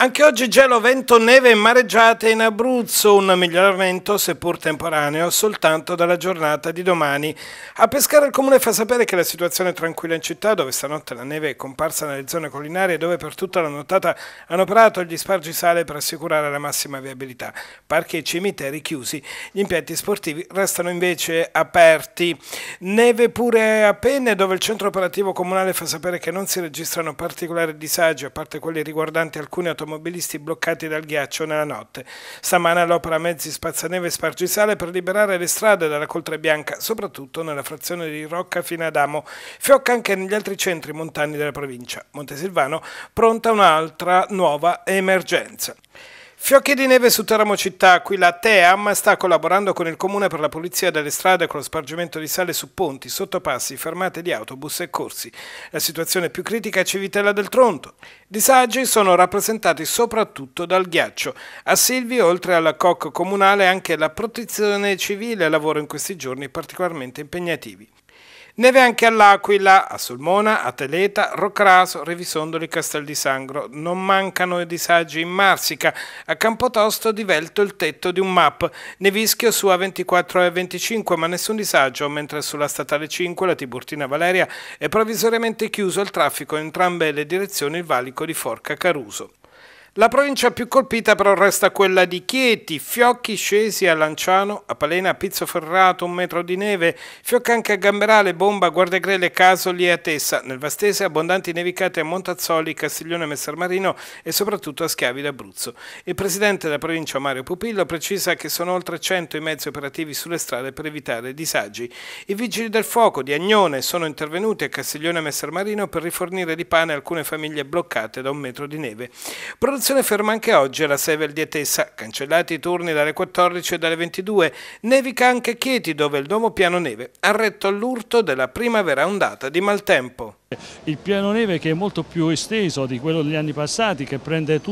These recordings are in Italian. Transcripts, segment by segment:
Anche oggi gelo, vento, neve e mareggiate in Abruzzo, un miglioramento seppur temporaneo soltanto dalla giornata di domani. A pescare il comune fa sapere che la situazione è tranquilla in città, dove stanotte la neve è comparsa nelle zone collinari e dove per tutta la nottata hanno operato gli sale per assicurare la massima viabilità. Parchi e cimiteri chiusi, gli impianti sportivi restano invece aperti. Neve pure a penne, dove il centro operativo comunale fa sapere che non si registrano particolari disagi, a parte quelli riguardanti alcune automazioni automobilisti bloccati dal ghiaccio nella notte. Stamana l'opera mezzi spazzaneve e spargisale per liberare le strade dalla coltre bianca, soprattutto nella frazione di Rocca fino ad Amo. Fiocca anche negli altri centri montani della provincia. Montesilvano pronta un'altra nuova emergenza. Fiocchi di neve su Teramo Città, qui la TEAM sta collaborando con il Comune per la pulizia delle strade con lo spargimento di sale su ponti, sottopassi, fermate di autobus e corsi. La situazione più critica è Civitella del Tronto. Disagi sono rappresentati soprattutto dal ghiaccio. A Silvi, oltre alla COC comunale, anche la protezione civile lavora in questi giorni particolarmente impegnativi. Neve anche all'Aquila, a Sulmona, a Teleta, Roccraso, Revisondoli, Castel di Sangro. Non mancano i disagi in Marsica. A Campotosto divelto il tetto di un MAP. Nevischio su A24 e A25, ma nessun disagio, mentre sulla statale 5, la Tiburtina Valeria, è provvisoriamente chiuso al traffico in entrambe le direzioni il valico di Forca Caruso. La provincia più colpita però resta quella di Chieti, fiocchi scesi a Lanciano, a Palena, a Ferrato, un metro di neve, fiocchi anche a Gamberale, Bomba, Guardagrele, Casoli e a Tessa. Nel Vastese abbondanti nevicate a Montazzoli, Castiglione, Messer Marino e soprattutto a Schiavi d'Abruzzo. Il presidente della provincia Mario Pupillo precisa che sono oltre 100 i mezzi operativi sulle strade per evitare disagi. I vigili del fuoco di Agnone sono intervenuti a Castiglione e Marino per rifornire di pane alcune famiglie bloccate da un metro di neve. Produzione situazione ferma anche oggi alla Sevel di Etessa, cancellati i turni dalle 14 e dalle 22, nevica anche Chieti dove il Duomo Piano Neve ha retto all'urto della primavera ondata di maltempo. Il piano neve che è molto più esteso di quello degli anni passati, che prende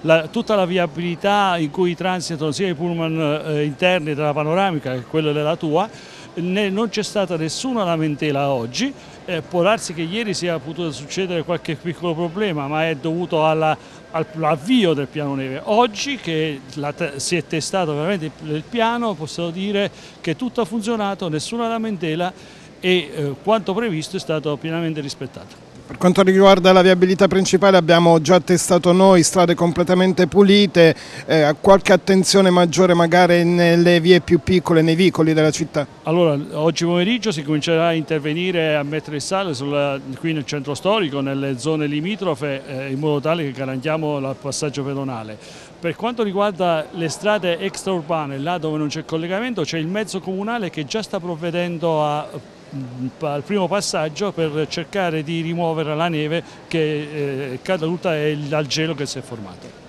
la, tutta la viabilità in cui transitano sia i pullman eh, interni della panoramica che quello della tua, ne, non c'è stata nessuna lamentela oggi, eh, può darsi che ieri sia potuto succedere qualche piccolo problema, ma è dovuto all'avvio del piano neve. Oggi che la, si è testato veramente il piano, posso dire che tutto ha funzionato, nessuna lamentela e eh, quanto previsto è stato pienamente rispettato. Per quanto riguarda la viabilità principale abbiamo già testato noi strade completamente pulite, eh, qualche attenzione maggiore magari nelle vie più piccole, nei vicoli della città? Allora, oggi pomeriggio si comincerà a intervenire a mettere il sale sulla, qui nel centro storico, nelle zone limitrofe, eh, in modo tale che garantiamo il passaggio pedonale. Per quanto riguarda le strade extraurbane, là dove non c'è collegamento, c'è il mezzo comunale che già sta provvedendo a al primo passaggio per cercare di rimuovere la neve che eh, è caduta e il gelo che si è formato.